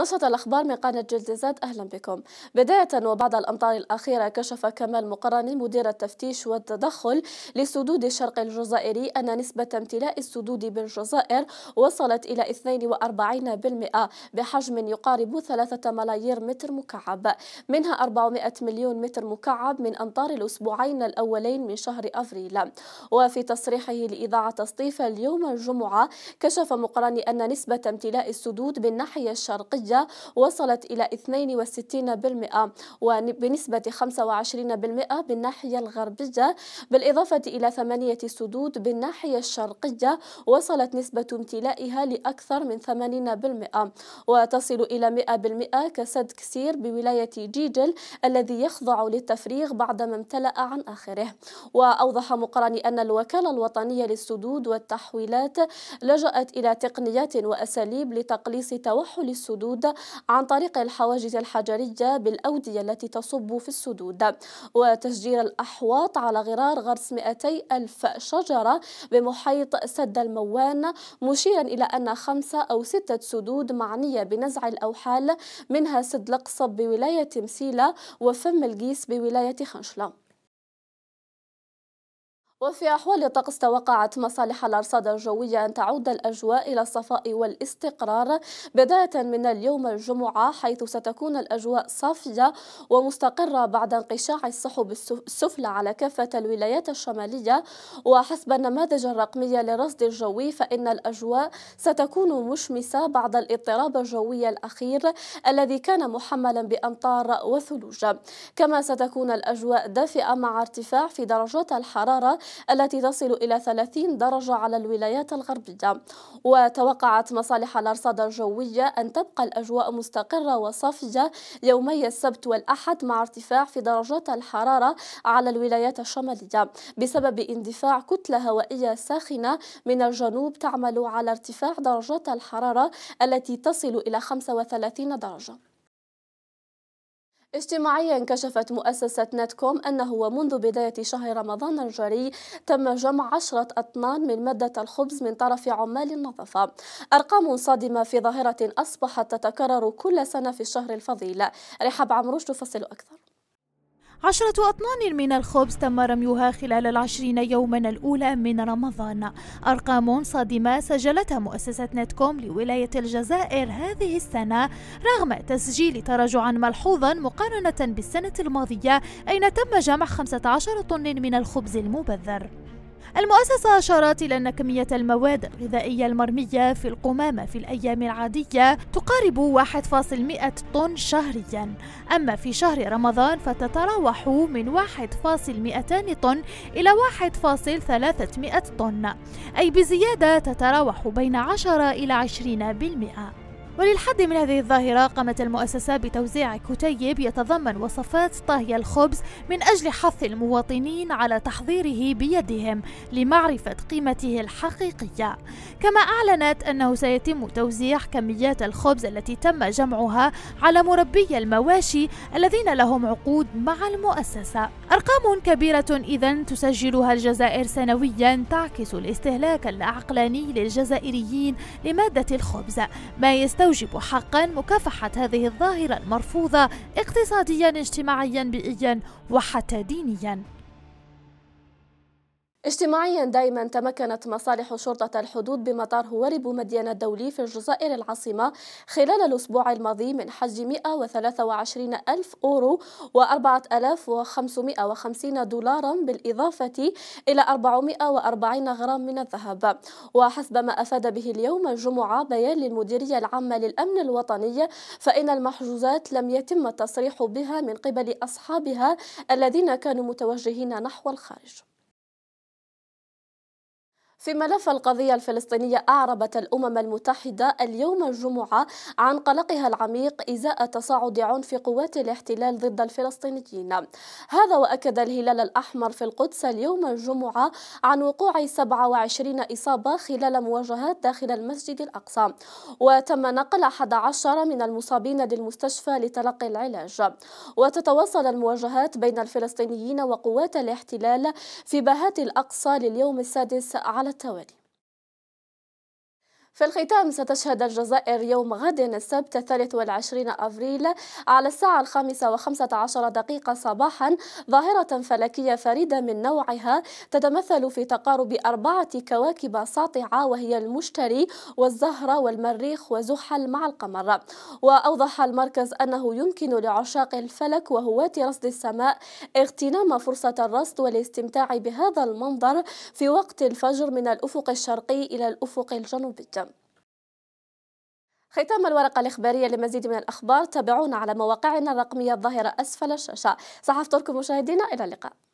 نشرة الأخبار من قناة زاد أهلا بكم بداية وبعد الأمطار الأخيرة كشف كمال مقرني مدير التفتيش والتدخل لسدود الشرق الجزائري أن نسبة امتلاء السدود بالجزائر وصلت إلى 42% بحجم يقارب 3 ملايير متر مكعب منها 400 مليون متر مكعب من أمطار الأسبوعين الأولين من شهر أفريل وفي تصريحه لإذاعة تصطيف اليوم الجمعة كشف مقرني أن نسبة امتلاء السدود بالناحية الشرقية النتيجة وصلت إلى 62% وبنسبة 25% بالناحية الغربية بالإضافة إلى ثمانية سدود بالناحية الشرقية وصلت نسبة امتلائها لأكثر من 80% وتصل إلى 100% كسد كسير بولاية جيجل الذي يخضع للتفريغ بعدما امتلأ عن آخره وأوضح مقرني أن الوكالة الوطنية للسدود والتحويلات لجأت إلى تقنيات وأساليب لتقليص توحل السدود السدود عن طريق الحواجز الحجرية بالأودية التي تصب في السدود وتشجير الأحواط على غرار غرس 200 ألف شجرة بمحيط سد الموان مشيرا إلى أن خمسة أو ستة سدود معنية بنزع الأوحال منها سد القصب بولاية مسيلة وفم الجيس بولاية خنشلة وفي أحوال الطقس توقعت مصالح الأرصاد الجوية أن تعود الأجواء إلى الصفاء والاستقرار بداية من اليوم الجمعة حيث ستكون الأجواء صافية ومستقرة بعد انقشاع السحب السفلى على كافة الولايات الشمالية وحسب النماذج الرقمية للرصد الجوي فإن الأجواء ستكون مشمسة بعد الاضطراب الجوي الأخير الذي كان محملا بأمطار وثلوج كما ستكون الأجواء دافئة مع ارتفاع في درجات الحرارة التي تصل إلى 30 درجة على الولايات الغربية وتوقعت مصالح الأرصاد الجوية أن تبقى الأجواء مستقرة وصافية يومي السبت والأحد مع ارتفاع في درجات الحرارة على الولايات الشمالية بسبب اندفاع كتلة هوائية ساخنة من الجنوب تعمل على ارتفاع درجات الحرارة التي تصل إلى 35 درجة اجتماعيا كشفت مؤسسة نتكوم أنه منذ بداية شهر رمضان الجاري تم جمع عشرة أطنان من مادة الخبز من طرف عمال النظافة أرقام صادمة في ظاهرة أصبحت تتكرر كل سنة في الشهر الفضيل رحاب عمروش تفصل أكثر عشرة أطنان من الخبز تم رميها خلال العشرين يوما الأولى من رمضان أرقام صادمة سجلتها مؤسسة نتكوم لولاية الجزائر هذه السنة رغم تسجيل تراجعا ملحوظا مقارنة بالسنة الماضية أين تم جمع 15 طن من الخبز المبذر المؤسسة أشارت إلى أن كمية المواد الغذائية المرمية في القمامة في الأيام العادية تقارب 1.100 طن شهريا أما في شهر رمضان فتتراوح من 1.200 طن إلى 1.300 طن أي بزيادة تتراوح بين 10 إلى 20% وللحد من هذه الظاهرة قامت المؤسسة بتوزيع كتيب يتضمن وصفات طهي الخبز من أجل حث المواطنين على تحضيره بيدهم لمعرفة قيمته الحقيقية كما أعلنت أنه سيتم توزيع كميات الخبز التي تم جمعها على مربي المواشي الذين لهم عقود مع المؤسسة أرقام كبيرة إذا تسجلها الجزائر سنويا تعكس الاستهلاك العقلاني للجزائريين لمادة الخبز ما يست تستوجب حقا مكافحة هذه الظاهرة المرفوضة اقتصاديا اجتماعيا بيئيا وحتى دينيا اجتماعيا دائما تمكنت مصالح شرطة الحدود بمطار هواري بومدينة الدولي في الجزائر العاصمة خلال الأسبوع الماضي من حجز 123 ألف أورو و 4550 دولارا بالإضافة إلى 440 غرام من الذهب وحسب ما أفاد به اليوم الجمعة بيان للمديرية العامة للأمن الوطني فإن المحجوزات لم يتم التصريح بها من قبل أصحابها الذين كانوا متوجهين نحو الخارج في ملف القضية الفلسطينية أعربت الأمم المتحدة اليوم الجمعة عن قلقها العميق إزاء تصاعد عنف قوات الاحتلال ضد الفلسطينيين هذا وأكد الهلال الأحمر في القدس اليوم الجمعة عن وقوع 27 إصابة خلال مواجهات داخل المسجد الأقصى وتم نقل 11 من المصابين للمستشفى لتلقي العلاج وتتواصل المواجهات بين الفلسطينيين وقوات الاحتلال في باهات الأقصى لليوم السادس على على التوالي في الختام ستشهد الجزائر يوم غد السبت 23 أفريل على الساعة الخامسة وخمسة عشر دقيقة صباحا ظاهرة فلكية فريدة من نوعها تتمثل في تقارب أربعة كواكب ساطعة وهي المشتري والزهرة والمريخ وزحل مع القمر وأوضح المركز أنه يمكن لعشاق الفلك وهواة رصد السماء اغتنام فرصة الرصد والاستمتاع بهذا المنظر في وقت الفجر من الأفق الشرقي إلى الأفق الجنوبي ختام الورقة الإخبارية لمزيد من الأخبار تابعونا على مواقعنا الرقمية الظاهرة أسفل الشاشة صحفتكم مشاهدينا إلى اللقاء